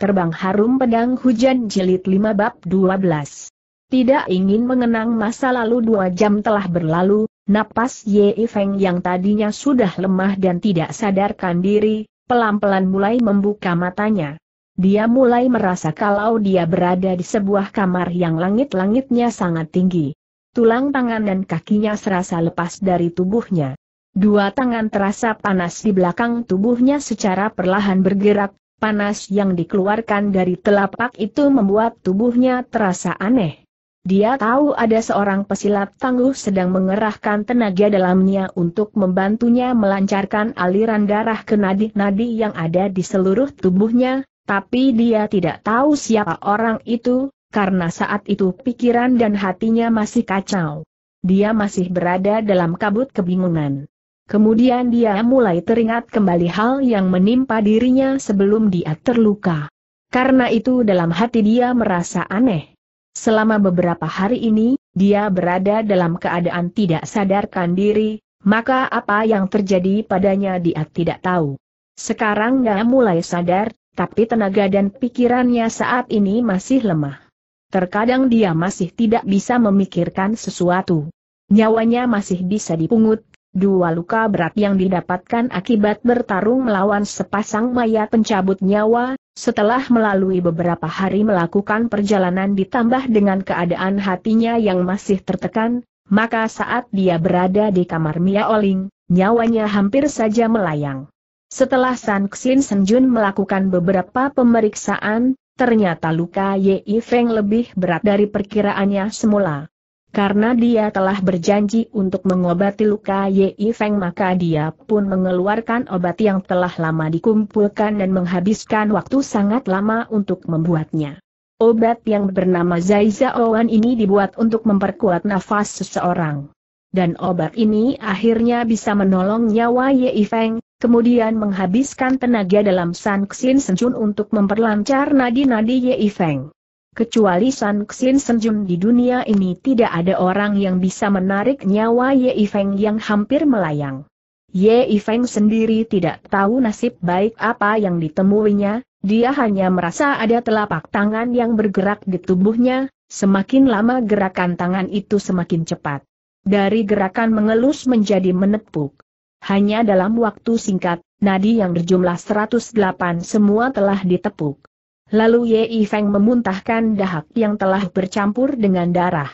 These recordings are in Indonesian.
Terbang Harum Pedang Hujan Jilid 5 Bab 12. Tidak ingin mengenang masa lalu dua jam telah berlalu, napas Ye Feng yang tadinya sudah lemah dan tidak sadarkan diri, pelan-pelan mulai membuka matanya. Dia mulai merasa kalau dia berada di sebuah kamar yang langit-langitnya sangat tinggi. Tulang tangan dan kakinya serasa lepas dari tubuhnya. Dua tangan terasa panas di belakang tubuhnya secara perlahan bergerak panas yang dikeluarkan dari telapak itu membuat tubuhnya terasa aneh. Dia tahu ada seorang pesilat tangguh sedang mengerahkan tenaga dalamnya untuk membantunya melancarkan aliran darah ke nadi-nadi yang ada di seluruh tubuhnya, tapi dia tidak tahu siapa orang itu, karena saat itu pikiran dan hatinya masih kacau. Dia masih berada dalam kabut kebingungan. Kemudian dia mulai teringat kembali hal yang menimpa dirinya sebelum dia terluka. Karena itu dalam hati dia merasa aneh. Selama beberapa hari ini, dia berada dalam keadaan tidak sadarkan diri, maka apa yang terjadi padanya dia tidak tahu. Sekarang dia mulai sadar, tapi tenaga dan pikirannya saat ini masih lemah. Terkadang dia masih tidak bisa memikirkan sesuatu. Nyawanya masih bisa dipungut, Dua luka berat yang didapatkan akibat bertarung melawan sepasang mayat pencabut nyawa, setelah melalui beberapa hari melakukan perjalanan ditambah dengan keadaan hatinya yang masih tertekan, maka saat dia berada di kamar Mia Oling, nyawanya hampir saja melayang. Setelah San Xin Senjun melakukan beberapa pemeriksaan, ternyata luka Ye Feng lebih berat dari perkiraannya semula. Karena dia telah berjanji untuk mengobati luka Yi Feng maka dia pun mengeluarkan obat yang telah lama dikumpulkan dan menghabiskan waktu sangat lama untuk membuatnya. Obat yang bernama Zai Zaoan ini dibuat untuk memperkuat nafas seseorang. Dan obat ini akhirnya bisa menolong nyawa Yi Feng, kemudian menghabiskan tenaga dalam San Xin Senjun untuk memperlancar nadi-nadi Yi Feng. Kecuali San Xin Senjum di dunia ini tidak ada orang yang bisa menarik nyawa Ye Feng yang hampir melayang. Ye Feng sendiri tidak tahu nasib baik apa yang ditemuinya, dia hanya merasa ada telapak tangan yang bergerak di tubuhnya, semakin lama gerakan tangan itu semakin cepat. Dari gerakan mengelus menjadi menepuk. Hanya dalam waktu singkat, nadi yang berjumlah 108 semua telah ditepuk. Lalu Yei Feng memuntahkan dahak yang telah bercampur dengan darah.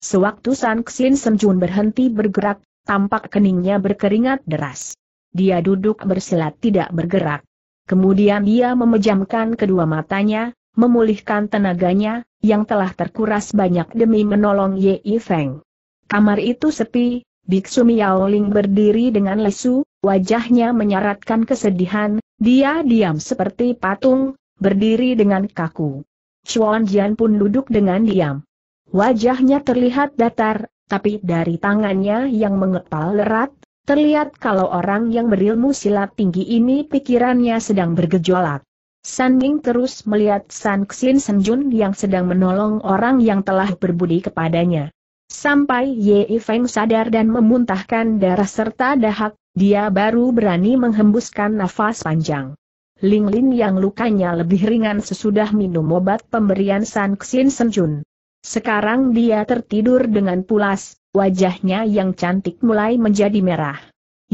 Sewaktu San Xin Semjun berhenti bergerak, tampak keningnya berkeringat deras. Dia duduk bersilat tidak bergerak. Kemudian dia memejamkan kedua matanya, memulihkan tenaganya, yang telah terkuras banyak demi menolong Yei Feng. Kamar itu sepi, Biksu Ling berdiri dengan lesu, wajahnya menyaratkan kesedihan, dia diam seperti patung, berdiri dengan kaku. Chuan Jian pun duduk dengan diam. Wajahnya terlihat datar, tapi dari tangannya yang mengepal lerat, terlihat kalau orang yang berilmu silat tinggi ini pikirannya sedang bergejolak. San Ming terus melihat San Xin Senjun yang sedang menolong orang yang telah berbudi kepadanya. Sampai Ye Feng sadar dan memuntahkan darah serta dahak, dia baru berani menghembuskan nafas panjang. Ling Lin yang lukanya lebih ringan sesudah minum obat pemberian San Xin Senjun. Sekarang dia tertidur dengan pulas, wajahnya yang cantik mulai menjadi merah.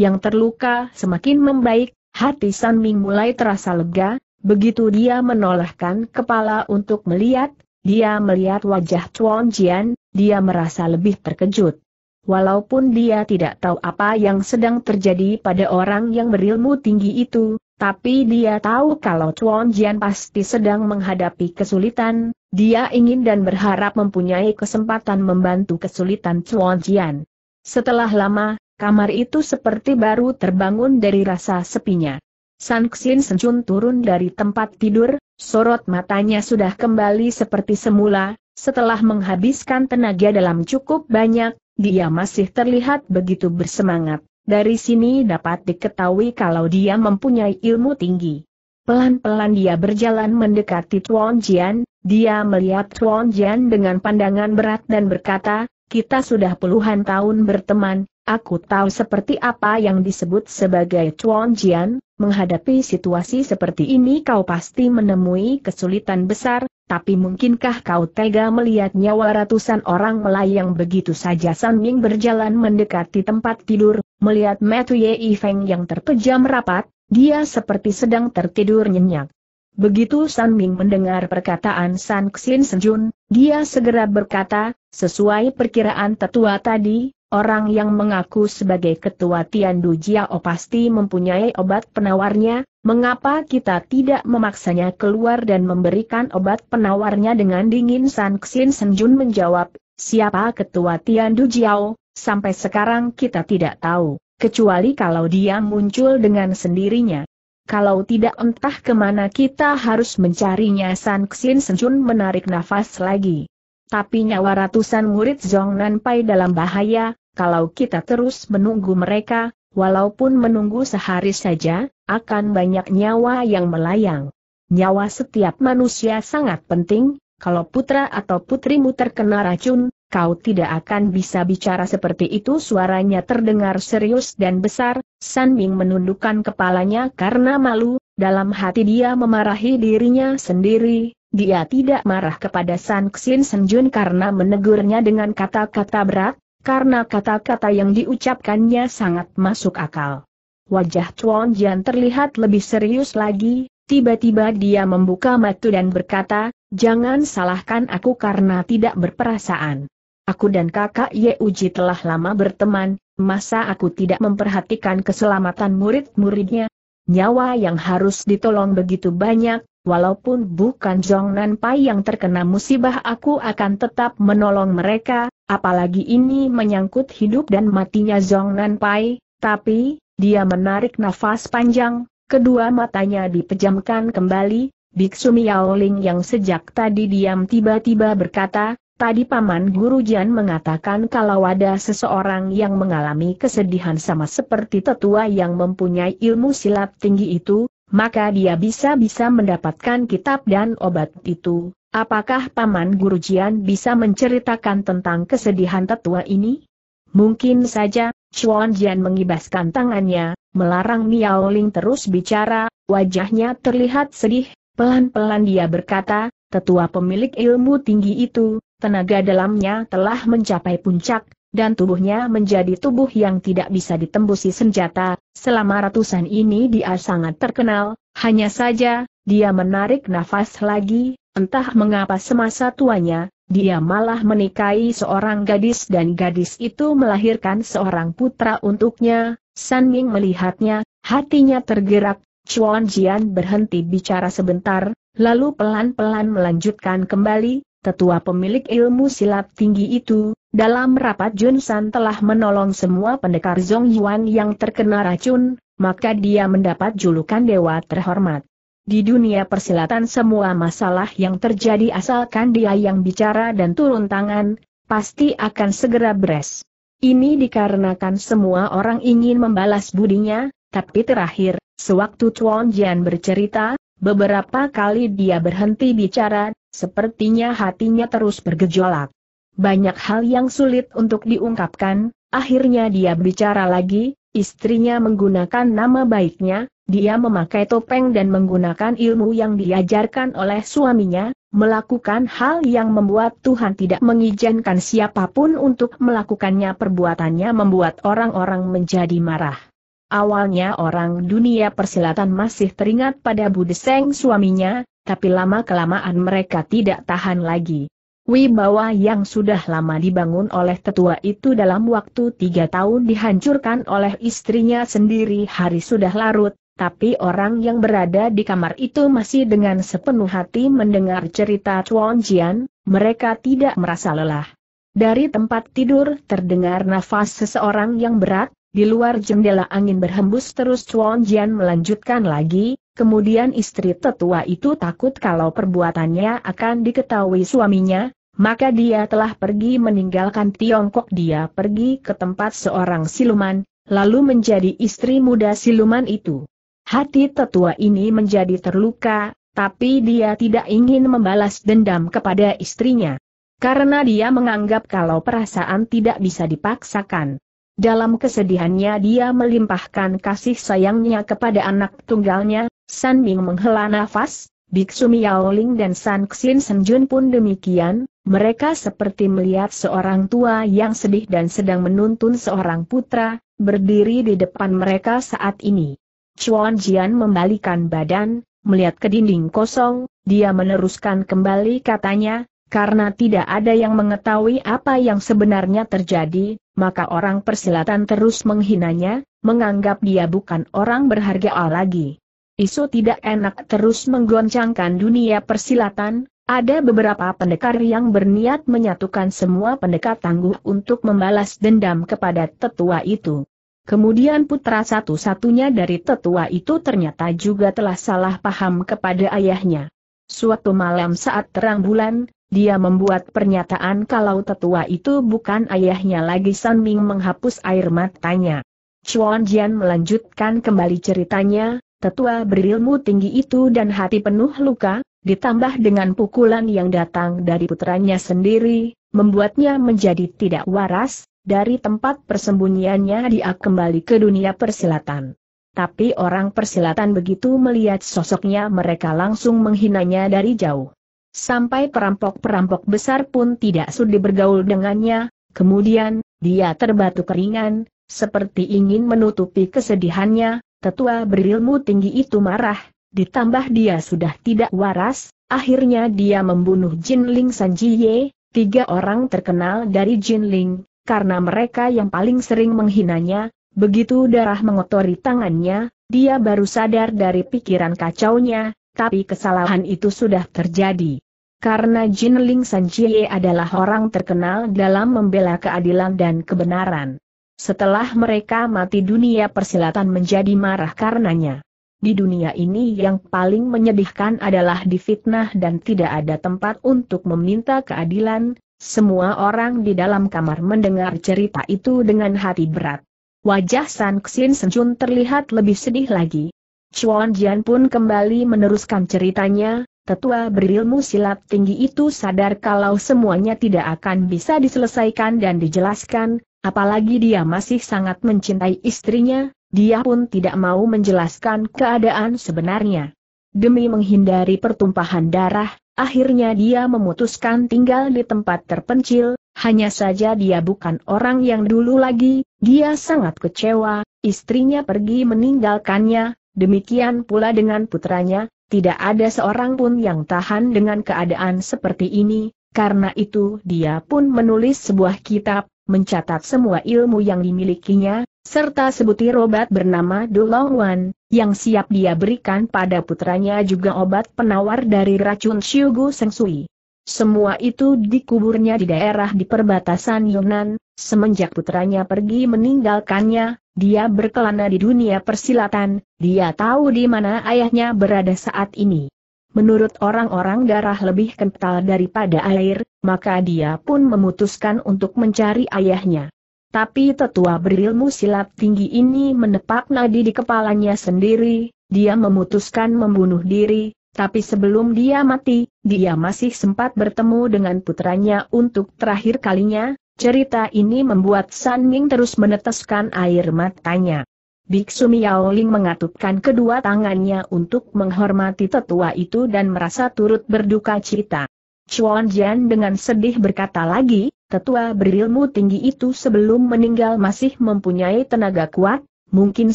Yang terluka semakin membaik, hati San Ming mulai terasa lega, begitu dia menolehkan kepala untuk melihat, dia melihat wajah Chuan Jian, dia merasa lebih terkejut. Walaupun dia tidak tahu apa yang sedang terjadi pada orang yang berilmu tinggi itu, tapi dia tahu kalau Chuan Jian pasti sedang menghadapi kesulitan, dia ingin dan berharap mempunyai kesempatan membantu kesulitan Chuan Jian. Setelah lama, kamar itu seperti baru terbangun dari rasa sepinya. San Xin Senjun turun dari tempat tidur, sorot matanya sudah kembali seperti semula, setelah menghabiskan tenaga dalam cukup banyak, dia masih terlihat begitu bersemangat. Dari sini dapat diketahui kalau dia mempunyai ilmu tinggi. Pelan-pelan dia berjalan mendekati Tuan Jian, dia melihat Tuan Jian dengan pandangan berat dan berkata, kita sudah puluhan tahun berteman, aku tahu seperti apa yang disebut sebagai Tuan Jian, menghadapi situasi seperti ini kau pasti menemui kesulitan besar, tapi mungkinkah kau tega melihat nyawa ratusan orang melayang begitu saja San Ming berjalan mendekati tempat tidur, melihat Matthew Yei Feng yang terpejam rapat, dia seperti sedang tertidur nyenyak. Begitu San Ming mendengar perkataan San Xin Senjun, dia segera berkata, sesuai perkiraan tetua tadi, Orang yang mengaku sebagai ketua Tian Du Jiao pasti mempunyai obat penawarnya, mengapa kita tidak memaksanya keluar dan memberikan obat penawarnya dengan dingin San Xin Senjun menjawab, siapa ketua Tian Du Jiao, sampai sekarang kita tidak tahu, kecuali kalau dia muncul dengan sendirinya. Kalau tidak entah kemana kita harus mencarinya San Xin Senjun menarik nafas lagi. Tapi nyawa ratusan murid Zhong Pai dalam bahaya, kalau kita terus menunggu mereka, walaupun menunggu sehari saja, akan banyak nyawa yang melayang. Nyawa setiap manusia sangat penting, kalau putra atau putrimu terkena racun, kau tidak akan bisa bicara seperti itu suaranya terdengar serius dan besar, Ming menundukkan kepalanya karena malu, dalam hati dia memarahi dirinya sendiri, dia tidak marah kepada San Xin Senjun karena menegurnya dengan kata-kata berat, karena kata-kata yang diucapkannya sangat masuk akal. Wajah Chuan Jian terlihat lebih serius lagi, tiba-tiba dia membuka mata dan berkata, Jangan salahkan aku karena tidak berperasaan. Aku dan kakak Ye Uji telah lama berteman, masa aku tidak memperhatikan keselamatan murid-muridnya? Nyawa yang harus ditolong begitu banyak, Walaupun bukan Zhong Pai yang terkena musibah aku akan tetap menolong mereka, apalagi ini menyangkut hidup dan matinya Zhong Pai. tapi, dia menarik nafas panjang, kedua matanya dipejamkan kembali, Biksu Miaoling yang sejak tadi diam tiba-tiba berkata, Tadi Paman Guru Jian mengatakan kalau ada seseorang yang mengalami kesedihan sama seperti tetua yang mempunyai ilmu silat tinggi itu, maka dia bisa-bisa mendapatkan kitab dan obat itu. Apakah Paman Gurujian bisa menceritakan tentang kesedihan tetua ini? Mungkin saja, Chuan Jian mengibaskan tangannya, melarang Miao Ling terus bicara, wajahnya terlihat sedih, pelan-pelan dia berkata, tetua pemilik ilmu tinggi itu, tenaga dalamnya telah mencapai puncak, dan tubuhnya menjadi tubuh yang tidak bisa ditembusi senjata, selama ratusan ini dia sangat terkenal, hanya saja, dia menarik nafas lagi, entah mengapa semasa tuanya, dia malah menikahi seorang gadis dan gadis itu melahirkan seorang putra untuknya, San Ming melihatnya, hatinya tergerak, Chuan Jian berhenti bicara sebentar, lalu pelan-pelan melanjutkan kembali, tetua pemilik ilmu silat tinggi itu, dalam rapat Jun San telah menolong semua pendekar Zong Yuan yang terkena racun, maka dia mendapat julukan dewa terhormat. Di dunia persilatan semua masalah yang terjadi asalkan dia yang bicara dan turun tangan, pasti akan segera beres. Ini dikarenakan semua orang ingin membalas budinya, tapi terakhir, sewaktu Chuan Jian bercerita, beberapa kali dia berhenti bicara, sepertinya hatinya terus bergejolak. Banyak hal yang sulit untuk diungkapkan, akhirnya dia bicara lagi, istrinya menggunakan nama baiknya, dia memakai topeng dan menggunakan ilmu yang diajarkan oleh suaminya, melakukan hal yang membuat Tuhan tidak mengizinkan siapapun untuk melakukannya perbuatannya membuat orang-orang menjadi marah. Awalnya orang dunia persilatan masih teringat pada Budeseng suaminya, tapi lama-kelamaan mereka tidak tahan lagi. Wibawa yang sudah lama dibangun oleh tetua itu dalam waktu tiga tahun dihancurkan oleh istrinya sendiri hari sudah larut, tapi orang yang berada di kamar itu masih dengan sepenuh hati mendengar cerita Chuan Jian, mereka tidak merasa lelah. Dari tempat tidur terdengar nafas seseorang yang berat, di luar jendela angin berhembus terus Chuan Jian melanjutkan lagi, Kemudian istri tetua itu takut kalau perbuatannya akan diketahui suaminya, maka dia telah pergi meninggalkan Tiongkok. Dia pergi ke tempat seorang siluman, lalu menjadi istri muda siluman itu. Hati tetua ini menjadi terluka, tapi dia tidak ingin membalas dendam kepada istrinya. Karena dia menganggap kalau perasaan tidak bisa dipaksakan. Dalam kesedihannya dia melimpahkan kasih sayangnya kepada anak tunggalnya, San Ming menghela nafas, Biksu Miaoling dan San Xin Senjun pun demikian, mereka seperti melihat seorang tua yang sedih dan sedang menuntun seorang putra, berdiri di depan mereka saat ini. Chuan Jian membalikan badan, melihat ke dinding kosong, dia meneruskan kembali katanya, karena tidak ada yang mengetahui apa yang sebenarnya terjadi, maka orang persilatan terus menghinanya, menganggap dia bukan orang berharga lagi. Isu tidak enak terus menggoncangkan dunia persilatan, ada beberapa pendekar yang berniat menyatukan semua pendekar tangguh untuk membalas dendam kepada tetua itu. Kemudian putra satu-satunya dari tetua itu ternyata juga telah salah paham kepada ayahnya. Suatu malam saat terang bulan, dia membuat pernyataan kalau tetua itu bukan ayahnya lagi San Ming menghapus air matanya. Chuan Jian melanjutkan kembali ceritanya, tetua berilmu tinggi itu dan hati penuh luka, ditambah dengan pukulan yang datang dari putranya sendiri, membuatnya menjadi tidak waras, dari tempat persembunyiannya dia kembali ke dunia persilatan. Tapi orang persilatan begitu melihat sosoknya mereka langsung menghinanya dari jauh. Sampai perampok-perampok besar pun tidak sudi bergaul dengannya, kemudian, dia terbatuk keringan, seperti ingin menutupi kesedihannya, tetua berilmu tinggi itu marah, ditambah dia sudah tidak waras, akhirnya dia membunuh Jin Jinling Sanjiye, tiga orang terkenal dari Jin Ling, karena mereka yang paling sering menghinanya, begitu darah mengotori tangannya, dia baru sadar dari pikiran kacaunya, tapi kesalahan itu sudah terjadi. Karena Jin Ling San Jie adalah orang terkenal dalam membela keadilan dan kebenaran. Setelah mereka mati dunia persilatan menjadi marah karenanya. Di dunia ini yang paling menyedihkan adalah difitnah dan tidak ada tempat untuk meminta keadilan, semua orang di dalam kamar mendengar cerita itu dengan hati berat. Wajah San Xin Senjun terlihat lebih sedih lagi. Chuan Jian pun kembali meneruskan ceritanya, Tetua berilmu silat tinggi itu sadar kalau semuanya tidak akan bisa diselesaikan dan dijelaskan, apalagi dia masih sangat mencintai istrinya, dia pun tidak mau menjelaskan keadaan sebenarnya. Demi menghindari pertumpahan darah, akhirnya dia memutuskan tinggal di tempat terpencil, hanya saja dia bukan orang yang dulu lagi, dia sangat kecewa, istrinya pergi meninggalkannya, demikian pula dengan putranya, tidak ada seorang pun yang tahan dengan keadaan seperti ini, karena itu dia pun menulis sebuah kitab, mencatat semua ilmu yang dimilikinya, serta sebutir obat bernama Dulong Wan, yang siap dia berikan pada putranya juga obat penawar dari racun Shiugu Sengsui. Semua itu dikuburnya di daerah di perbatasan Yunan, semenjak putranya pergi meninggalkannya, dia berkelana di dunia persilatan, dia tahu di mana ayahnya berada saat ini. Menurut orang-orang darah lebih kental daripada air, maka dia pun memutuskan untuk mencari ayahnya. Tapi tetua berilmu silat tinggi ini menepak nadi di kepalanya sendiri, dia memutuskan membunuh diri, tapi sebelum dia mati, dia masih sempat bertemu dengan putranya untuk terakhir kalinya, Cerita ini membuat San Ming terus meneteskan air matanya. Biksu Miao Ling mengatupkan kedua tangannya untuk menghormati tetua itu dan merasa turut berduka cita. Chuan Jian dengan sedih berkata lagi, tetua berilmu tinggi itu sebelum meninggal masih mempunyai tenaga kuat, mungkin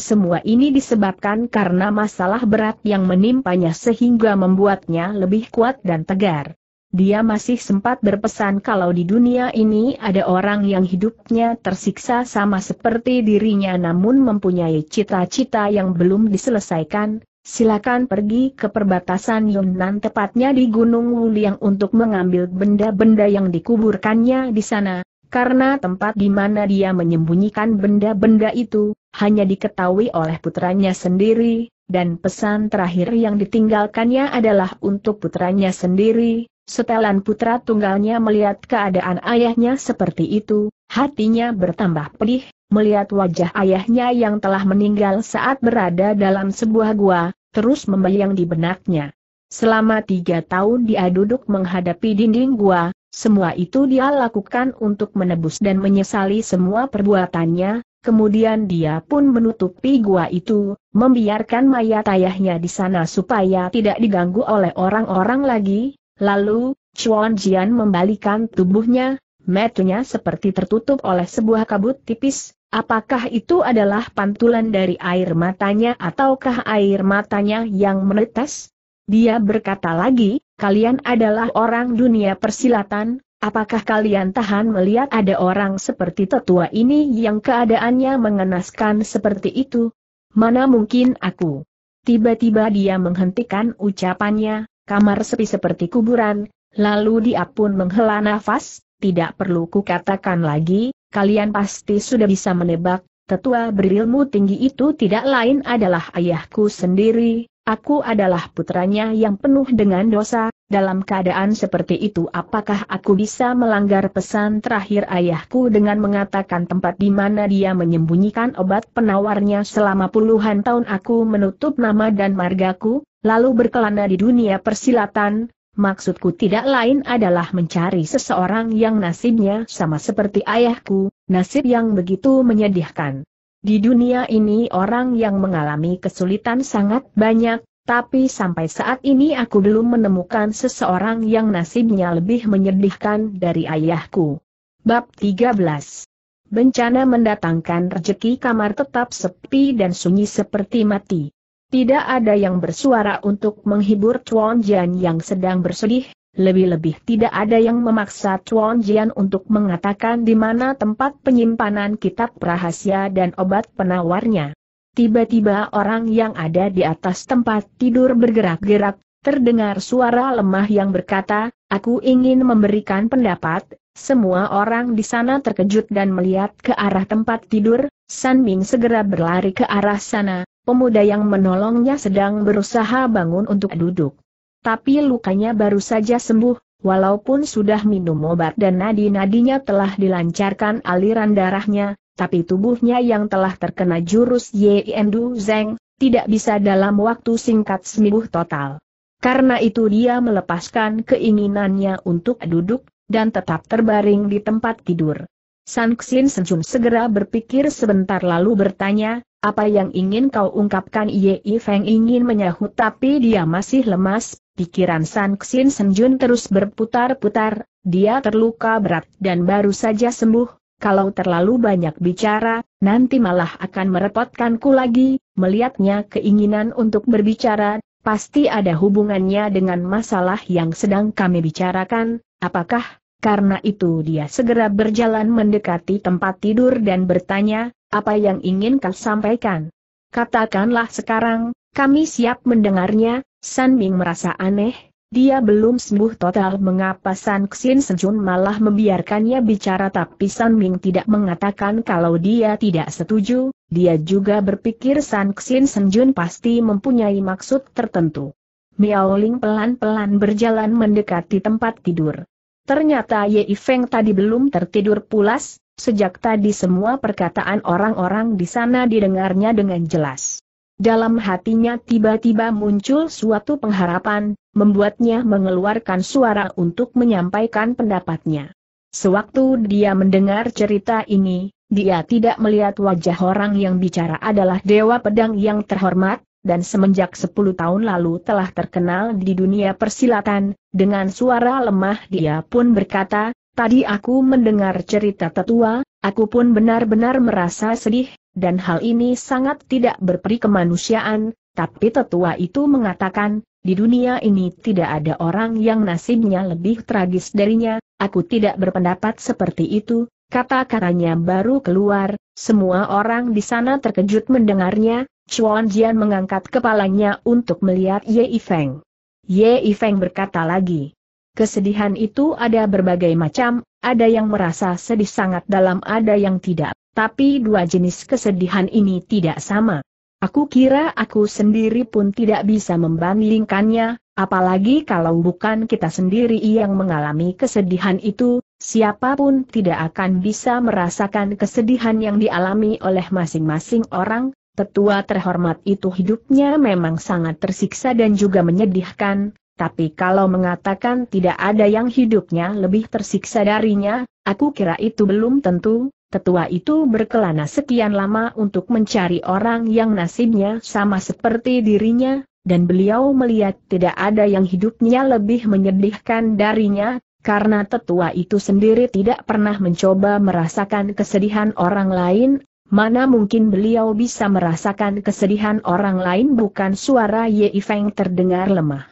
semua ini disebabkan karena masalah berat yang menimpanya sehingga membuatnya lebih kuat dan tegar dia masih sempat berpesan kalau di dunia ini ada orang yang hidupnya tersiksa sama seperti dirinya namun mempunyai cita-cita yang belum diselesaikan, silakan pergi ke perbatasan Yunnan tepatnya di Gunung Wuliang untuk mengambil benda-benda yang dikuburkannya di sana, karena tempat di mana dia menyembunyikan benda-benda itu, hanya diketahui oleh putranya sendiri, dan pesan terakhir yang ditinggalkannya adalah untuk putranya sendiri, Setelan putra tunggalnya melihat keadaan ayahnya seperti itu, hatinya bertambah pedih, melihat wajah ayahnya yang telah meninggal saat berada dalam sebuah gua, terus membayang di benaknya. Selama tiga tahun dia duduk menghadapi dinding gua, semua itu dia lakukan untuk menebus dan menyesali semua perbuatannya, kemudian dia pun menutupi gua itu, membiarkan mayat ayahnya di sana supaya tidak diganggu oleh orang-orang lagi, Lalu, Chuan Jian membalikan tubuhnya, matanya seperti tertutup oleh sebuah kabut tipis, apakah itu adalah pantulan dari air matanya ataukah air matanya yang menetes? Dia berkata lagi, kalian adalah orang dunia persilatan, apakah kalian tahan melihat ada orang seperti tetua ini yang keadaannya mengenaskan seperti itu? Mana mungkin aku? Tiba-tiba dia menghentikan ucapannya, kamar sepi seperti kuburan, lalu dia pun menghela nafas, tidak perlu kukatakan lagi, kalian pasti sudah bisa menebak, tetua berilmu tinggi itu tidak lain adalah ayahku sendiri, aku adalah putranya yang penuh dengan dosa, dalam keadaan seperti itu apakah aku bisa melanggar pesan terakhir ayahku dengan mengatakan tempat di mana dia menyembunyikan obat penawarnya selama puluhan tahun aku menutup nama dan margaku? lalu berkelana di dunia persilatan, maksudku tidak lain adalah mencari seseorang yang nasibnya sama seperti ayahku, nasib yang begitu menyedihkan. Di dunia ini orang yang mengalami kesulitan sangat banyak, tapi sampai saat ini aku belum menemukan seseorang yang nasibnya lebih menyedihkan dari ayahku. Bab 13 Bencana mendatangkan rejeki kamar tetap sepi dan sunyi seperti mati. Tidak ada yang bersuara untuk menghibur Chuan Jian yang sedang bersedih, lebih-lebih tidak ada yang memaksa Chuan Jian untuk mengatakan di mana tempat penyimpanan kitab rahasia dan obat penawarnya. Tiba-tiba orang yang ada di atas tempat tidur bergerak-gerak, terdengar suara lemah yang berkata, aku ingin memberikan pendapat, semua orang di sana terkejut dan melihat ke arah tempat tidur, San Ming segera berlari ke arah sana, Pemuda yang menolongnya sedang berusaha bangun untuk duduk. Tapi lukanya baru saja sembuh, walaupun sudah minum obat dan nadi-nadinya telah dilancarkan aliran darahnya, tapi tubuhnya yang telah terkena jurus Du Zeng, tidak bisa dalam waktu singkat sembuh total. Karena itu dia melepaskan keinginannya untuk duduk, dan tetap terbaring di tempat tidur. San Xin Senjun segera berpikir sebentar lalu bertanya, apa yang ingin kau ungkapkan Ye Feng ingin menyahut tapi dia masih lemas, pikiran San Xin Senjun terus berputar-putar, dia terluka berat dan baru saja sembuh, kalau terlalu banyak bicara, nanti malah akan merepotkanku lagi, melihatnya keinginan untuk berbicara, pasti ada hubungannya dengan masalah yang sedang kami bicarakan, apakah, karena itu dia segera berjalan mendekati tempat tidur dan bertanya, apa yang ingin kau sampaikan? Katakanlah sekarang, kami siap mendengarnya, San Ming merasa aneh, dia belum sembuh total mengapa San Xin Senjun malah membiarkannya bicara tapi San Ming tidak mengatakan kalau dia tidak setuju, dia juga berpikir San Xin Senjun pasti mempunyai maksud tertentu. Miao Ling pelan-pelan berjalan mendekati tempat tidur. Ternyata Ye Feng tadi belum tertidur pulas, Sejak tadi semua perkataan orang-orang di sana didengarnya dengan jelas. Dalam hatinya tiba-tiba muncul suatu pengharapan, membuatnya mengeluarkan suara untuk menyampaikan pendapatnya. Sewaktu dia mendengar cerita ini, dia tidak melihat wajah orang yang bicara adalah Dewa Pedang yang terhormat, dan semenjak 10 tahun lalu telah terkenal di dunia persilatan, dengan suara lemah dia pun berkata, Tadi aku mendengar cerita tetua, aku pun benar-benar merasa sedih, dan hal ini sangat tidak berperi kemanusiaan, tapi tetua itu mengatakan, di dunia ini tidak ada orang yang nasibnya lebih tragis darinya, aku tidak berpendapat seperti itu, kata-katanya baru keluar, semua orang di sana terkejut mendengarnya, Chuan Jian mengangkat kepalanya untuk melihat Ye Feng. Ye Feng berkata lagi, Kesedihan itu ada berbagai macam, ada yang merasa sedih sangat dalam ada yang tidak, tapi dua jenis kesedihan ini tidak sama. Aku kira aku sendiri pun tidak bisa membandingkannya, apalagi kalau bukan kita sendiri yang mengalami kesedihan itu, siapapun tidak akan bisa merasakan kesedihan yang dialami oleh masing-masing orang, tetua terhormat itu hidupnya memang sangat tersiksa dan juga menyedihkan, tapi kalau mengatakan tidak ada yang hidupnya lebih tersiksa darinya, aku kira itu belum tentu, tetua itu berkelana sekian lama untuk mencari orang yang nasibnya sama seperti dirinya, dan beliau melihat tidak ada yang hidupnya lebih menyedihkan darinya, karena tetua itu sendiri tidak pernah mencoba merasakan kesedihan orang lain, mana mungkin beliau bisa merasakan kesedihan orang lain bukan suara Ye Feng terdengar lemah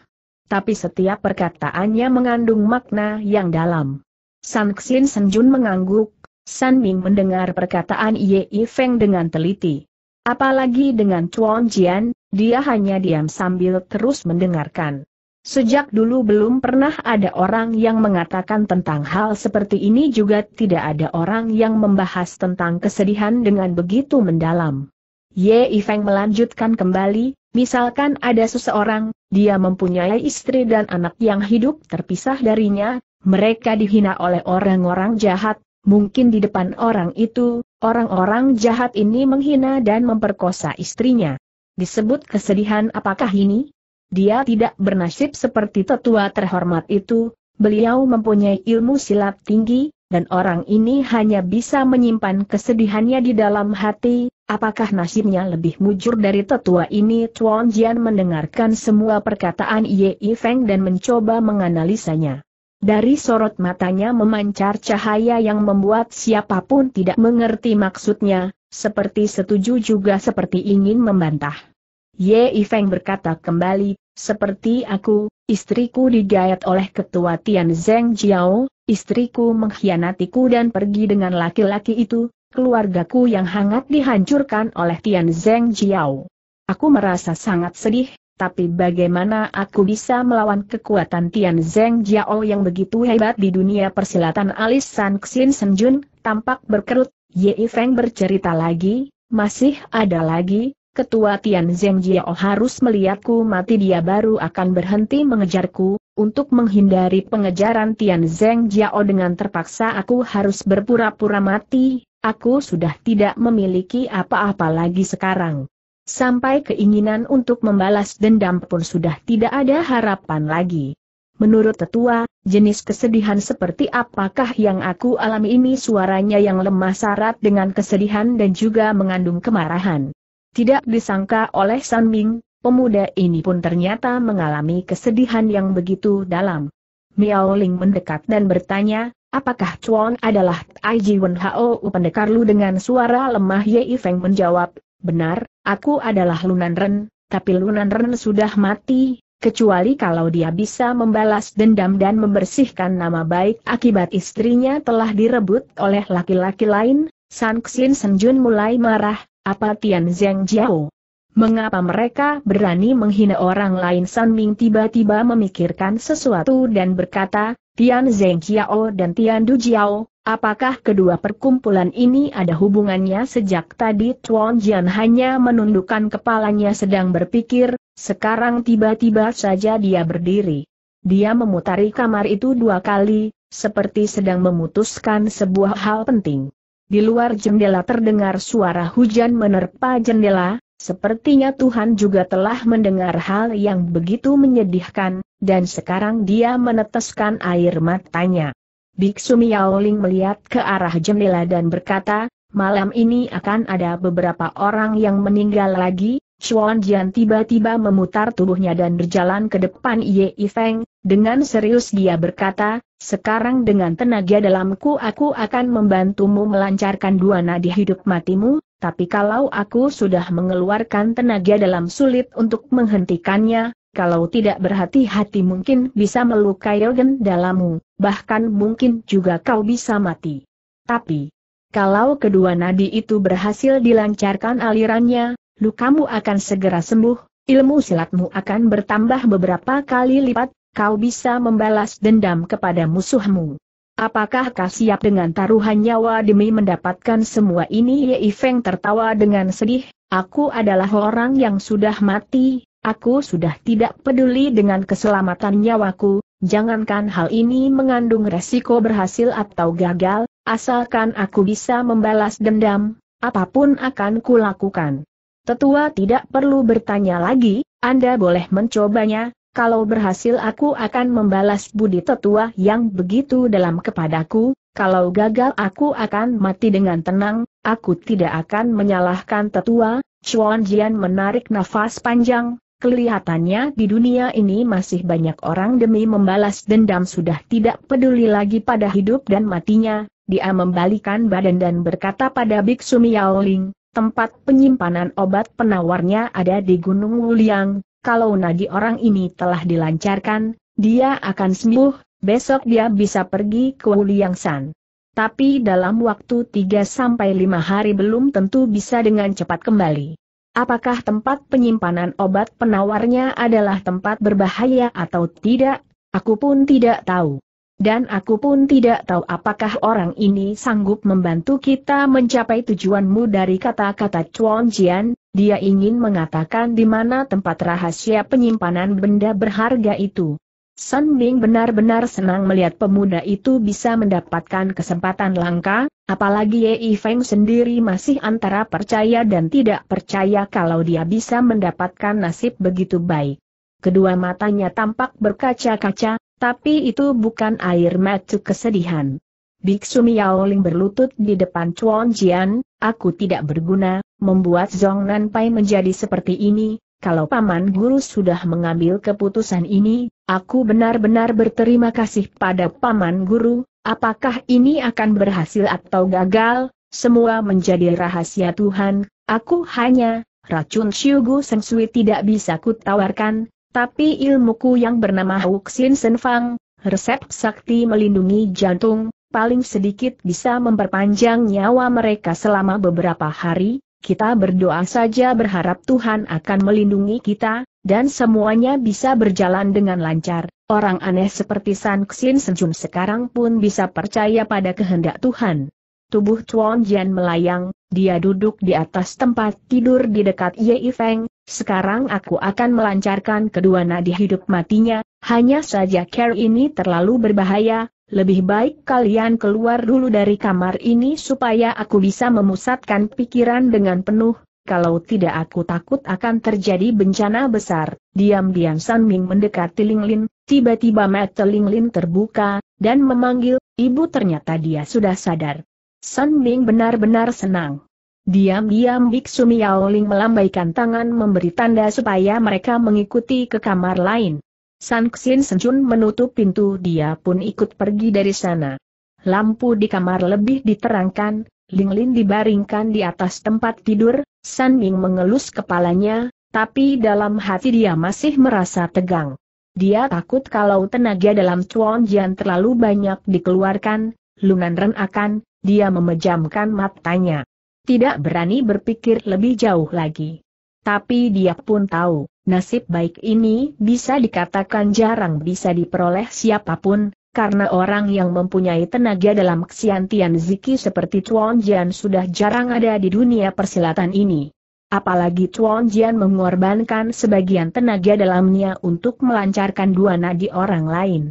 tapi setiap perkataannya mengandung makna yang dalam. San Xin Senjun mengangguk, San Ming mendengar perkataan Ye Feng dengan teliti. Apalagi dengan Chuan Jian, dia hanya diam sambil terus mendengarkan. Sejak dulu belum pernah ada orang yang mengatakan tentang hal seperti ini juga tidak ada orang yang membahas tentang kesedihan dengan begitu mendalam. Ye Feng melanjutkan kembali, Misalkan ada seseorang, dia mempunyai istri dan anak yang hidup terpisah darinya, mereka dihina oleh orang-orang jahat, mungkin di depan orang itu, orang-orang jahat ini menghina dan memperkosa istrinya. Disebut kesedihan apakah ini? Dia tidak bernasib seperti tetua terhormat itu, beliau mempunyai ilmu silat tinggi, dan orang ini hanya bisa menyimpan kesedihannya di dalam hati, Apakah nasibnya lebih mujur dari tetua ini? Tuan Jian mendengarkan semua perkataan Ye Feng dan mencoba menganalisanya. Dari sorot matanya memancar cahaya yang membuat siapapun tidak mengerti maksudnya, seperti setuju juga seperti ingin membantah. Ye Feng berkata kembali, seperti aku, istriku digayat oleh ketua Tian Zeng Jiao, istriku mengkhianatiku dan pergi dengan laki-laki itu, keluargaku yang hangat dihancurkan oleh Tian Zeng Jiao. Aku merasa sangat sedih, tapi bagaimana aku bisa melawan kekuatan Tian Zeng Jiao yang begitu hebat di dunia persilatan alis San Xin Senjun, tampak berkerut, Ye Feng bercerita lagi, masih ada lagi, Ketua Tian Zeng Jiao harus melihatku mati dia baru akan berhenti mengejarku, untuk menghindari pengejaran Tian Zeng Jiao dengan terpaksa aku harus berpura-pura mati, aku sudah tidak memiliki apa-apa lagi sekarang. Sampai keinginan untuk membalas dendam pun sudah tidak ada harapan lagi. Menurut tetua, jenis kesedihan seperti apakah yang aku alami ini suaranya yang lemah syarat dengan kesedihan dan juga mengandung kemarahan. Tidak disangka oleh San Ming, pemuda ini pun ternyata mengalami kesedihan yang begitu dalam. Miao Ling mendekat dan bertanya, Apakah Chuan adalah Tai Ji Wen Hao pendekar Lu dengan suara lemah Ye Feng menjawab, benar, aku adalah Lunan Ren, tapi Lunan Ren sudah mati, kecuali kalau dia bisa membalas dendam dan membersihkan nama baik akibat istrinya telah direbut oleh laki-laki lain, San Xin Senjun mulai marah, apa Tian Zheng Jiao? Mengapa mereka berani menghina orang lain San Ming tiba-tiba memikirkan sesuatu dan berkata, Tian Zeng Qiao dan Tian Du Jiao, apakah kedua perkumpulan ini ada hubungannya sejak tadi Tuan Jian hanya menundukkan kepalanya sedang berpikir, sekarang tiba-tiba saja dia berdiri. Dia memutari kamar itu dua kali, seperti sedang memutuskan sebuah hal penting. Di luar jendela terdengar suara hujan menerpa jendela, Sepertinya Tuhan juga telah mendengar hal yang begitu menyedihkan, dan sekarang dia meneteskan air matanya. Biksu Miaoling melihat ke arah jendela dan berkata, malam ini akan ada beberapa orang yang meninggal lagi, Chuan Jian tiba-tiba memutar tubuhnya dan berjalan ke depan Ye Feng, dengan serius dia berkata, sekarang dengan tenaga dalamku aku akan membantumu melancarkan dua nadi hidup matimu, tapi kalau aku sudah mengeluarkan tenaga dalam sulit untuk menghentikannya, kalau tidak berhati-hati mungkin bisa melukai organ dalammu, bahkan mungkin juga kau bisa mati. Tapi, kalau kedua nadi itu berhasil dilancarkan alirannya, lukamu akan segera sembuh, ilmu silatmu akan bertambah beberapa kali lipat, kau bisa membalas dendam kepada musuhmu. Apakah kau siap dengan taruhan nyawa demi mendapatkan semua ini? Yei Feng tertawa dengan sedih, aku adalah orang yang sudah mati, aku sudah tidak peduli dengan keselamatan nyawaku, jangankan hal ini mengandung resiko berhasil atau gagal, asalkan aku bisa membalas dendam, apapun akan kulakukan. Tetua tidak perlu bertanya lagi, Anda boleh mencobanya, kalau berhasil aku akan membalas budi tetua yang begitu dalam kepadaku, kalau gagal aku akan mati dengan tenang, aku tidak akan menyalahkan tetua, Chuan Jian menarik nafas panjang, kelihatannya di dunia ini masih banyak orang demi membalas dendam sudah tidak peduli lagi pada hidup dan matinya, dia membalikan badan dan berkata pada Biksu Ling, tempat penyimpanan obat penawarnya ada di Gunung Wuliang, kalau nadi orang ini telah dilancarkan, dia akan sembuh, besok dia bisa pergi ke Wuliang San. Tapi dalam waktu 3-5 hari belum tentu bisa dengan cepat kembali. Apakah tempat penyimpanan obat penawarnya adalah tempat berbahaya atau tidak, aku pun tidak tahu. Dan aku pun tidak tahu apakah orang ini sanggup membantu kita mencapai tujuanmu dari kata-kata Chuan Jian, dia ingin mengatakan di mana tempat rahasia penyimpanan benda berharga itu. Sun Ming benar-benar senang melihat pemuda itu bisa mendapatkan kesempatan langka, apalagi Yei Feng sendiri masih antara percaya dan tidak percaya kalau dia bisa mendapatkan nasib begitu baik. Kedua matanya tampak berkaca-kaca, tapi itu bukan air mata kesedihan. Biksu Miaoling berlutut di depan Chuan Jian, aku tidak berguna, membuat Zhong Nanpai menjadi seperti ini, kalau Paman Guru sudah mengambil keputusan ini, aku benar-benar berterima kasih pada Paman Guru, apakah ini akan berhasil atau gagal, semua menjadi rahasia Tuhan, aku hanya, racun Syugu Sensui tidak bisa kutawarkan, tapi ilmuku yang bernama Huxin Senfang, resep sakti melindungi jantung, paling sedikit bisa memperpanjang nyawa mereka selama beberapa hari, kita berdoa saja berharap Tuhan akan melindungi kita, dan semuanya bisa berjalan dengan lancar. Orang aneh seperti San Xin Senjum sekarang pun bisa percaya pada kehendak Tuhan. Tubuh Chuan Jian melayang, dia duduk di atas tempat tidur di dekat Yei Feng, sekarang aku akan melancarkan kedua nadi hidup matinya, hanya saja care ini terlalu berbahaya, lebih baik kalian keluar dulu dari kamar ini supaya aku bisa memusatkan pikiran dengan penuh, kalau tidak aku takut akan terjadi bencana besar. Diam-diam San Ming mendekati Ling Lin, tiba-tiba mata Ling Lin terbuka, dan memanggil, ibu ternyata dia sudah sadar. San Ming benar-benar senang. Diam-diam Biksu Miaoling melambaikan tangan memberi tanda supaya mereka mengikuti ke kamar lain. San Xin Senjun menutup pintu dia pun ikut pergi dari sana. Lampu di kamar lebih diterangkan, Ling Lin dibaringkan di atas tempat tidur, San Ming mengelus kepalanya, tapi dalam hati dia masih merasa tegang. Dia takut kalau tenaga dalam Chuan Jian terlalu banyak dikeluarkan, Lunan Ren akan, dia memejamkan matanya tidak berani berpikir lebih jauh lagi. Tapi dia pun tahu, nasib baik ini bisa dikatakan jarang bisa diperoleh siapapun, karena orang yang mempunyai tenaga dalam Tian Ziki seperti Chuan Jian sudah jarang ada di dunia persilatan ini. Apalagi Chuan Jian mengorbankan sebagian tenaga dalamnya untuk melancarkan dua nadi orang lain.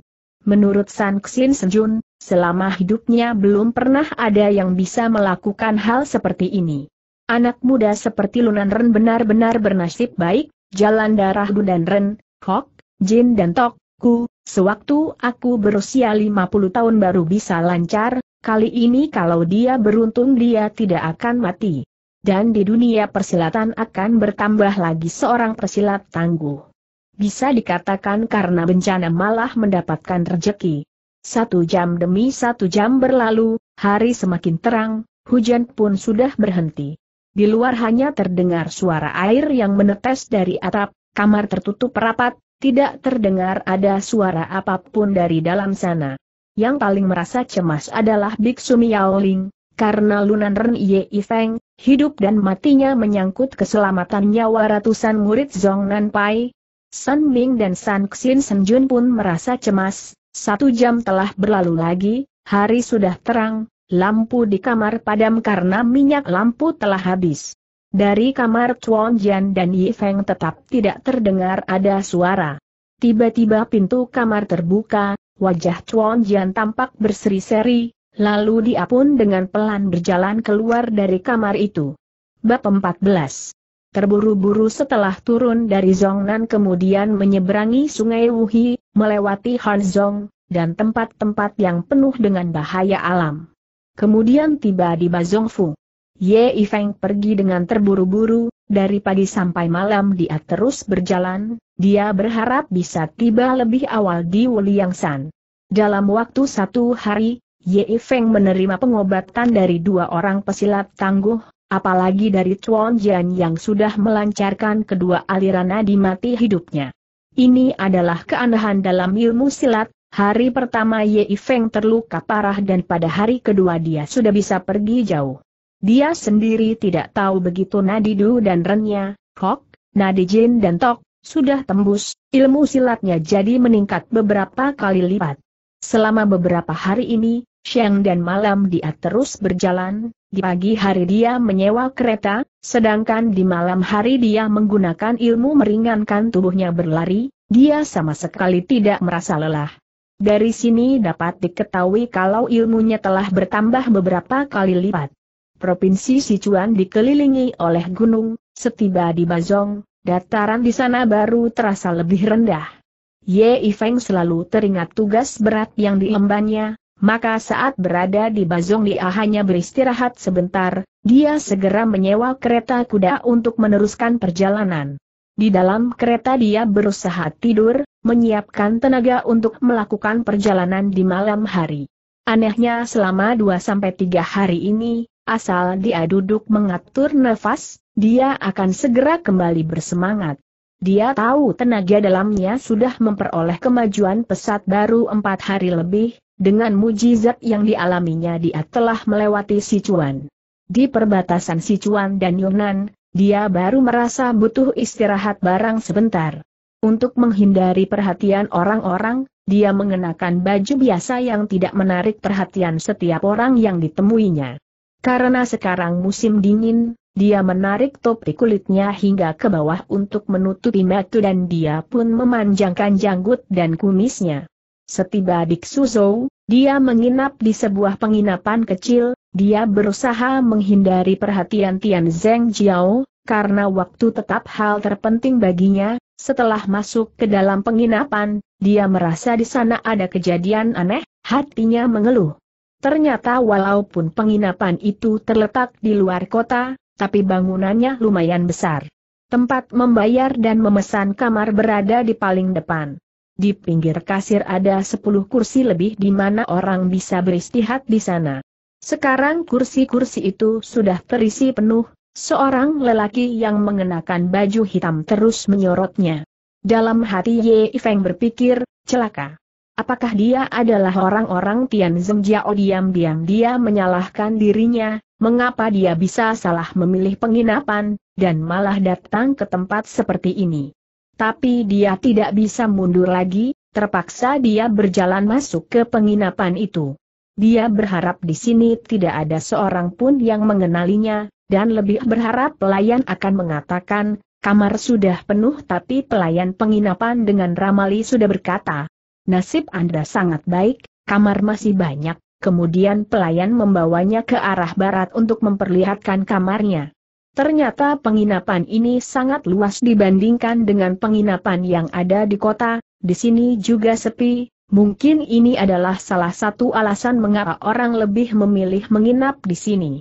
Menurut San Xin Senjun, selama hidupnya belum pernah ada yang bisa melakukan hal seperti ini. Anak muda seperti Lunan Ren benar-benar bernasib baik, jalan darah Dunan Ren, Kok, Jin dan Tok, Ku, sewaktu aku berusia 50 tahun baru bisa lancar, kali ini kalau dia beruntung dia tidak akan mati. Dan di dunia persilatan akan bertambah lagi seorang persilat tangguh. Bisa dikatakan karena bencana malah mendapatkan rejeki. Satu jam demi satu jam berlalu, hari semakin terang, hujan pun sudah berhenti. Di luar hanya terdengar suara air yang menetes dari atap, kamar tertutup rapat, tidak terdengar ada suara apapun dari dalam sana. Yang paling merasa cemas adalah Biksu Miaoling, karena Lunan Ren Ye Ifeng, hidup dan matinya menyangkut keselamatan nyawa ratusan murid Zhong Pai, Sun Ming dan Sun Xin Jun pun merasa cemas, satu jam telah berlalu lagi, hari sudah terang, lampu di kamar padam karena minyak lampu telah habis. Dari kamar Chuan Jian dan Yi Feng tetap tidak terdengar ada suara. Tiba-tiba pintu kamar terbuka, wajah Chuan Jian tampak berseri-seri, lalu dia pun dengan pelan berjalan keluar dari kamar itu. Bab 14 terburu-buru setelah turun dari Zongnan kemudian menyeberangi sungai Wuhi, melewati Hanzong, dan tempat-tempat yang penuh dengan bahaya alam. Kemudian tiba di Bazongfu. Ye Ifeng pergi dengan terburu-buru, dari pagi sampai malam dia terus berjalan, dia berharap bisa tiba lebih awal di Wuliangsan. Dalam waktu satu hari, Ye Ifeng menerima pengobatan dari dua orang pesilat tangguh, apalagi dari Chuan Jian yang sudah melancarkan kedua aliran nadi mati hidupnya. Ini adalah keanehan dalam ilmu silat, hari pertama Ye Feng terluka parah dan pada hari kedua dia sudah bisa pergi jauh. Dia sendiri tidak tahu begitu nadi Du dan renya, Kok, nadi Jin dan Tok, sudah tembus, ilmu silatnya jadi meningkat beberapa kali lipat. Selama beberapa hari ini, Siang dan malam dia terus berjalan, di pagi hari dia menyewa kereta, sedangkan di malam hari dia menggunakan ilmu meringankan tubuhnya berlari, dia sama sekali tidak merasa lelah. Dari sini dapat diketahui kalau ilmunya telah bertambah beberapa kali lipat. Provinsi Sichuan dikelilingi oleh gunung, setiba di Bazong, dataran di sana baru terasa lebih rendah. Ye Ifeng selalu teringat tugas berat yang diembannya, maka saat berada di Bazong dia hanya beristirahat sebentar, dia segera menyewa kereta kuda untuk meneruskan perjalanan. Di dalam kereta dia berusaha tidur, menyiapkan tenaga untuk melakukan perjalanan di malam hari. Anehnya selama 2-3 hari ini, asal dia duduk mengatur nafas, dia akan segera kembali bersemangat. Dia tahu tenaga dalamnya sudah memperoleh kemajuan pesat baru empat hari lebih, dengan mujizat yang dialaminya dia telah melewati Sichuan. Di perbatasan Sichuan dan Yunnan, dia baru merasa butuh istirahat barang sebentar. Untuk menghindari perhatian orang-orang, dia mengenakan baju biasa yang tidak menarik perhatian setiap orang yang ditemuinya. Karena sekarang musim dingin, dia menarik topi kulitnya hingga ke bawah untuk menutupi mata dan dia pun memanjangkan janggut dan kumisnya. Setiba di Suzhou, dia menginap di sebuah penginapan kecil, dia berusaha menghindari perhatian Tian Zheng Jiao, karena waktu tetap hal terpenting baginya, setelah masuk ke dalam penginapan, dia merasa di sana ada kejadian aneh, hatinya mengeluh. Ternyata walaupun penginapan itu terletak di luar kota, tapi bangunannya lumayan besar. Tempat membayar dan memesan kamar berada di paling depan. Di pinggir kasir ada sepuluh kursi lebih di mana orang bisa beristirahat di sana. Sekarang kursi-kursi itu sudah terisi penuh, seorang lelaki yang mengenakan baju hitam terus menyorotnya. Dalam hati Ye Feng berpikir, celaka. Apakah dia adalah orang-orang Tian Zeng Jiao diam-diam dia menyalahkan dirinya, mengapa dia bisa salah memilih penginapan, dan malah datang ke tempat seperti ini. Tapi dia tidak bisa mundur lagi, terpaksa dia berjalan masuk ke penginapan itu. Dia berharap di sini tidak ada seorang pun yang mengenalinya, dan lebih berharap pelayan akan mengatakan, kamar sudah penuh tapi pelayan penginapan dengan Ramali sudah berkata, nasib Anda sangat baik, kamar masih banyak, kemudian pelayan membawanya ke arah barat untuk memperlihatkan kamarnya. Ternyata penginapan ini sangat luas dibandingkan dengan penginapan yang ada di kota, di sini juga sepi, mungkin ini adalah salah satu alasan mengapa orang lebih memilih menginap di sini.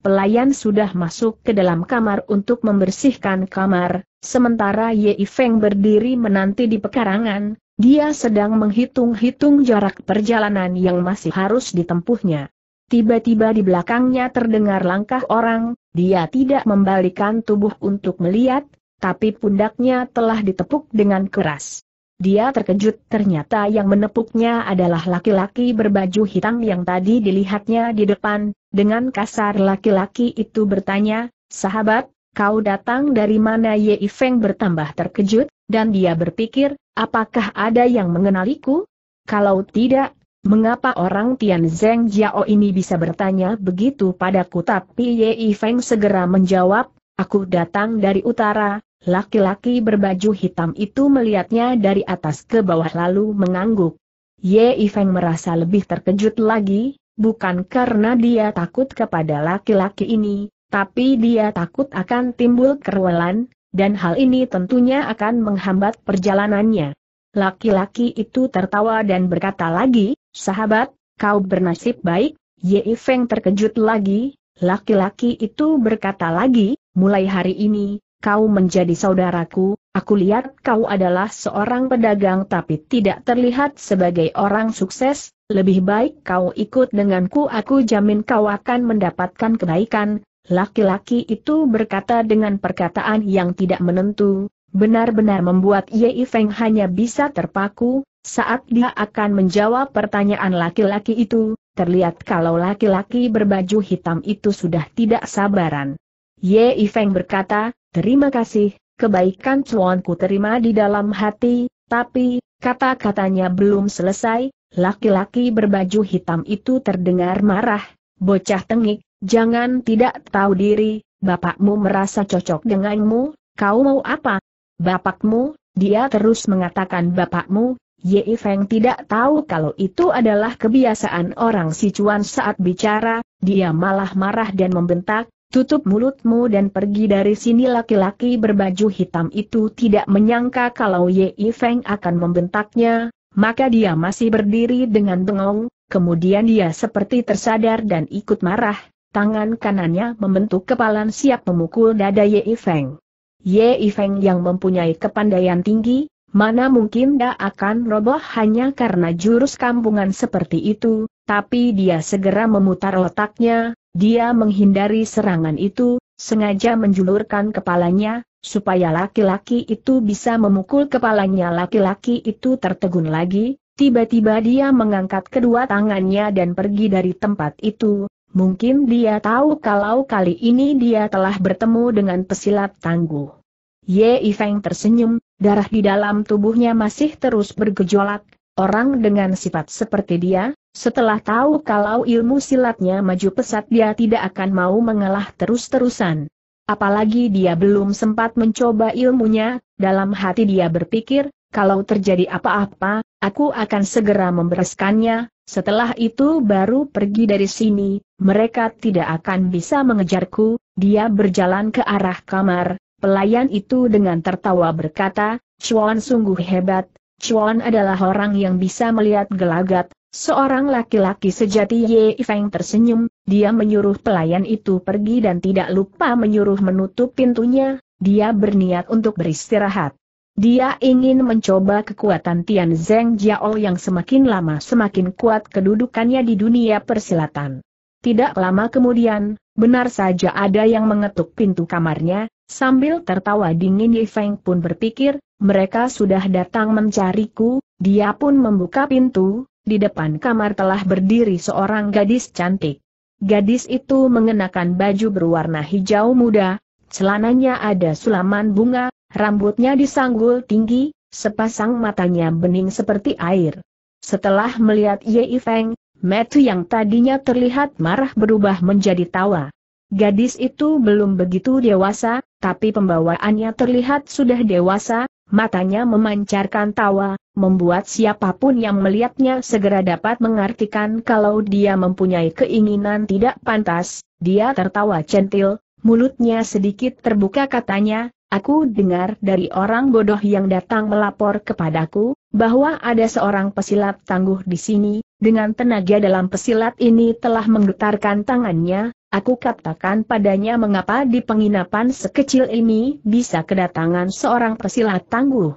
Pelayan sudah masuk ke dalam kamar untuk membersihkan kamar, sementara Ye Feng berdiri menanti di pekarangan, dia sedang menghitung-hitung jarak perjalanan yang masih harus ditempuhnya. Tiba-tiba di belakangnya terdengar langkah orang, dia tidak membalikan tubuh untuk melihat, tapi pundaknya telah ditepuk dengan keras. Dia terkejut ternyata yang menepuknya adalah laki-laki berbaju hitam yang tadi dilihatnya di depan, dengan kasar laki-laki itu bertanya, sahabat, kau datang dari mana Ye Feng bertambah terkejut, dan dia berpikir, apakah ada yang mengenaliku? Kalau tidak, Mengapa orang Tian Zeng Jiao ini bisa bertanya begitu padaku tapi Ye Feng segera menjawab, aku datang dari utara, laki-laki berbaju hitam itu melihatnya dari atas ke bawah lalu mengangguk. Ye Feng merasa lebih terkejut lagi, bukan karena dia takut kepada laki-laki ini, tapi dia takut akan timbul keruelan, dan hal ini tentunya akan menghambat perjalanannya. Laki-laki itu tertawa dan berkata lagi, Sahabat, kau bernasib baik, Ye Feng terkejut lagi, laki-laki itu berkata lagi, mulai hari ini, kau menjadi saudaraku, aku lihat kau adalah seorang pedagang tapi tidak terlihat sebagai orang sukses, lebih baik kau ikut denganku aku jamin kau akan mendapatkan kebaikan, Laki-laki itu berkata dengan perkataan yang tidak menentu, benar-benar membuat Ye Feng hanya bisa terpaku, saat dia akan menjawab pertanyaan laki-laki itu, terlihat kalau laki-laki berbaju hitam itu sudah tidak sabaran. Ye Ifeng berkata, terima kasih, kebaikan cuanku terima di dalam hati, tapi, kata-katanya belum selesai, laki-laki berbaju hitam itu terdengar marah, bocah tengik, jangan tidak tahu diri, bapakmu merasa cocok denganmu, kau mau apa? Bapakmu, dia terus mengatakan bapakmu, Ye Feng tidak tahu kalau itu adalah kebiasaan orang Sichuan saat bicara, dia malah marah dan membentak, tutup mulutmu dan pergi dari sini laki-laki berbaju hitam itu tidak menyangka kalau Ye Feng akan membentaknya, maka dia masih berdiri dengan bengong, kemudian dia seperti tersadar dan ikut marah, tangan kanannya membentuk kepalan siap memukul dada Ye Feng. Ye Feng yang mempunyai kepandaian tinggi, Mana mungkin dia akan roboh hanya karena jurus kampungan seperti itu, tapi dia segera memutar letaknya. dia menghindari serangan itu, sengaja menjulurkan kepalanya, supaya laki-laki itu bisa memukul kepalanya laki-laki itu tertegun lagi, tiba-tiba dia mengangkat kedua tangannya dan pergi dari tempat itu, mungkin dia tahu kalau kali ini dia telah bertemu dengan pesilat tangguh. Ye Feng tersenyum, darah di dalam tubuhnya masih terus bergejolak, orang dengan sifat seperti dia, setelah tahu kalau ilmu silatnya maju pesat dia tidak akan mau mengalah terus-terusan. Apalagi dia belum sempat mencoba ilmunya, dalam hati dia berpikir, kalau terjadi apa-apa, aku akan segera membereskannya, setelah itu baru pergi dari sini, mereka tidak akan bisa mengejarku, dia berjalan ke arah kamar, Pelayan itu dengan tertawa berkata, Chuan sungguh hebat, Chuan adalah orang yang bisa melihat gelagat, seorang laki-laki sejati Ye Feng tersenyum, dia menyuruh pelayan itu pergi dan tidak lupa menyuruh menutup pintunya, dia berniat untuk beristirahat. Dia ingin mencoba kekuatan Tian Zeng Jiao yang semakin lama semakin kuat kedudukannya di dunia persilatan. Tidak lama kemudian, benar saja ada yang mengetuk pintu kamarnya, Sambil tertawa dingin Ye Feng pun berpikir, mereka sudah datang mencariku, dia pun membuka pintu, di depan kamar telah berdiri seorang gadis cantik. Gadis itu mengenakan baju berwarna hijau muda, celananya ada sulaman bunga, rambutnya disanggul tinggi, sepasang matanya bening seperti air. Setelah melihat Ye Feng, Matthew yang tadinya terlihat marah berubah menjadi tawa. Gadis itu belum begitu dewasa, tapi pembawaannya terlihat sudah dewasa, matanya memancarkan tawa, membuat siapapun yang melihatnya segera dapat mengartikan kalau dia mempunyai keinginan tidak pantas, dia tertawa centil, mulutnya sedikit terbuka katanya, Aku dengar dari orang bodoh yang datang melapor kepadaku, bahwa ada seorang pesilat tangguh di sini, dengan tenaga dalam pesilat ini telah menggetarkan tangannya, Aku katakan padanya mengapa di penginapan sekecil ini bisa kedatangan seorang pesilat tangguh.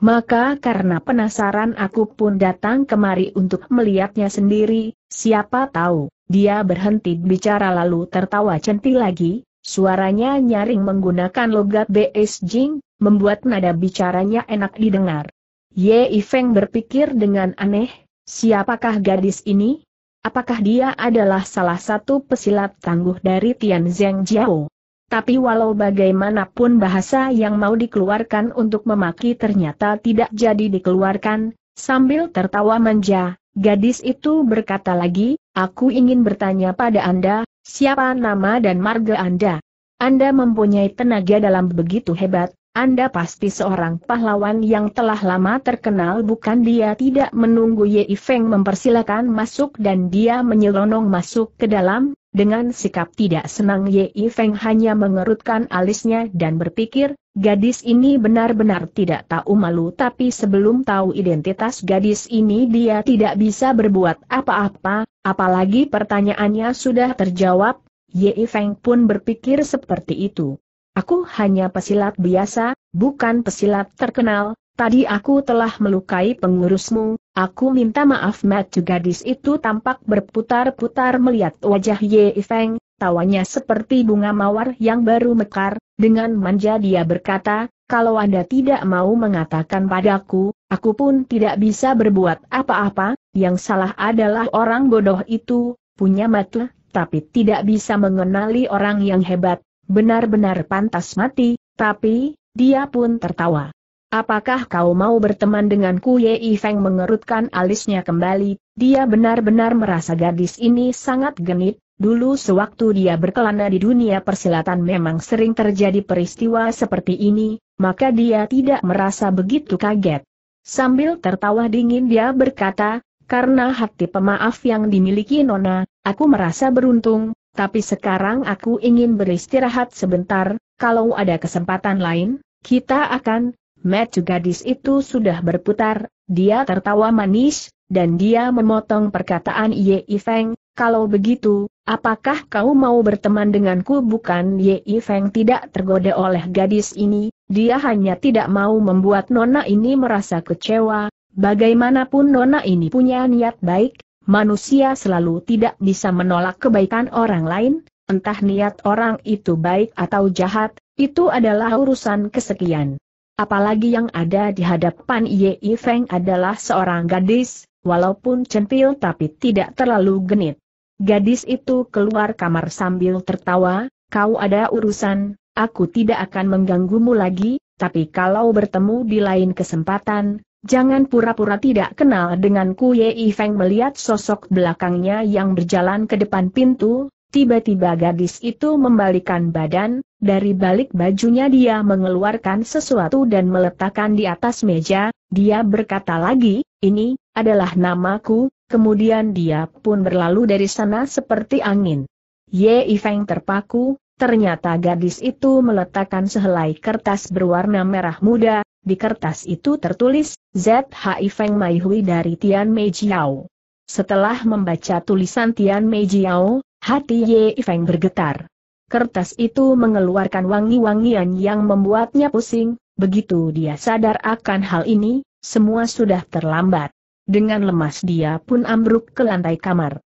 Maka karena penasaran aku pun datang kemari untuk melihatnya sendiri, siapa tahu, dia berhenti bicara lalu tertawa centil lagi, suaranya nyaring menggunakan logat Jing, membuat nada bicaranya enak didengar. Ye Ifeng berpikir dengan aneh, siapakah gadis ini? Apakah dia adalah salah satu pesilat tangguh dari Tian Zheng Jiao? Tapi walau bagaimanapun bahasa yang mau dikeluarkan untuk memaki ternyata tidak jadi dikeluarkan, sambil tertawa manja, gadis itu berkata lagi, aku ingin bertanya pada Anda, siapa nama dan marga Anda? Anda mempunyai tenaga dalam begitu hebat, anda pasti seorang pahlawan yang telah lama terkenal bukan dia tidak menunggu Ye Feng mempersilakan masuk dan dia menyelonong masuk ke dalam, dengan sikap tidak senang Ye Feng hanya mengerutkan alisnya dan berpikir, gadis ini benar-benar tidak tahu malu tapi sebelum tahu identitas gadis ini dia tidak bisa berbuat apa-apa, apalagi pertanyaannya sudah terjawab, Ye Feng pun berpikir seperti itu. Aku hanya pesilat biasa, bukan pesilat terkenal, Tadi aku telah melukai pengurusmu, aku minta maaf Matu gadis itu tampak berputar-putar melihat wajah Ye Feng, tawanya seperti bunga mawar yang baru mekar, dengan manja dia berkata, kalau Anda tidak mau mengatakan padaku, aku pun tidak bisa berbuat apa-apa, yang salah adalah orang bodoh itu, punya mata, tapi tidak bisa mengenali orang yang hebat, Benar-benar pantas mati, tapi, dia pun tertawa. Apakah kau mau berteman denganku Yei Feng mengerutkan alisnya kembali, dia benar-benar merasa gadis ini sangat genit, dulu sewaktu dia berkelana di dunia persilatan memang sering terjadi peristiwa seperti ini, maka dia tidak merasa begitu kaget. Sambil tertawa dingin dia berkata, karena hati pemaaf yang dimiliki Nona, aku merasa beruntung, tapi sekarang aku ingin beristirahat sebentar, kalau ada kesempatan lain, kita akan... Matthew gadis itu sudah berputar, dia tertawa manis, dan dia memotong perkataan Ye Feng, kalau begitu, apakah kau mau berteman denganku bukan Ye Feng tidak tergoda oleh gadis ini, dia hanya tidak mau membuat Nona ini merasa kecewa, bagaimanapun Nona ini punya niat baik, Manusia selalu tidak bisa menolak kebaikan orang lain, entah niat orang itu baik atau jahat, itu adalah urusan kesekian. Apalagi yang ada di hadapan Ye Feng adalah seorang gadis, walaupun centil tapi tidak terlalu genit. Gadis itu keluar kamar sambil tertawa, kau ada urusan, aku tidak akan mengganggumu lagi, tapi kalau bertemu di lain kesempatan, Jangan pura-pura tidak kenal denganku Ye Feng melihat sosok belakangnya yang berjalan ke depan pintu, tiba-tiba gadis itu membalikan badan, dari balik bajunya dia mengeluarkan sesuatu dan meletakkan di atas meja, dia berkata lagi, ini, adalah namaku, kemudian dia pun berlalu dari sana seperti angin. Ye Feng terpaku, ternyata gadis itu meletakkan sehelai kertas berwarna merah muda, di kertas itu tertulis, ZHI Feng Mai Hui dari Tian Jiao. Setelah membaca tulisan Tian Jiao, hati Ye Feng bergetar. Kertas itu mengeluarkan wangi-wangian yang membuatnya pusing, begitu dia sadar akan hal ini, semua sudah terlambat. Dengan lemas dia pun ambruk ke lantai kamar.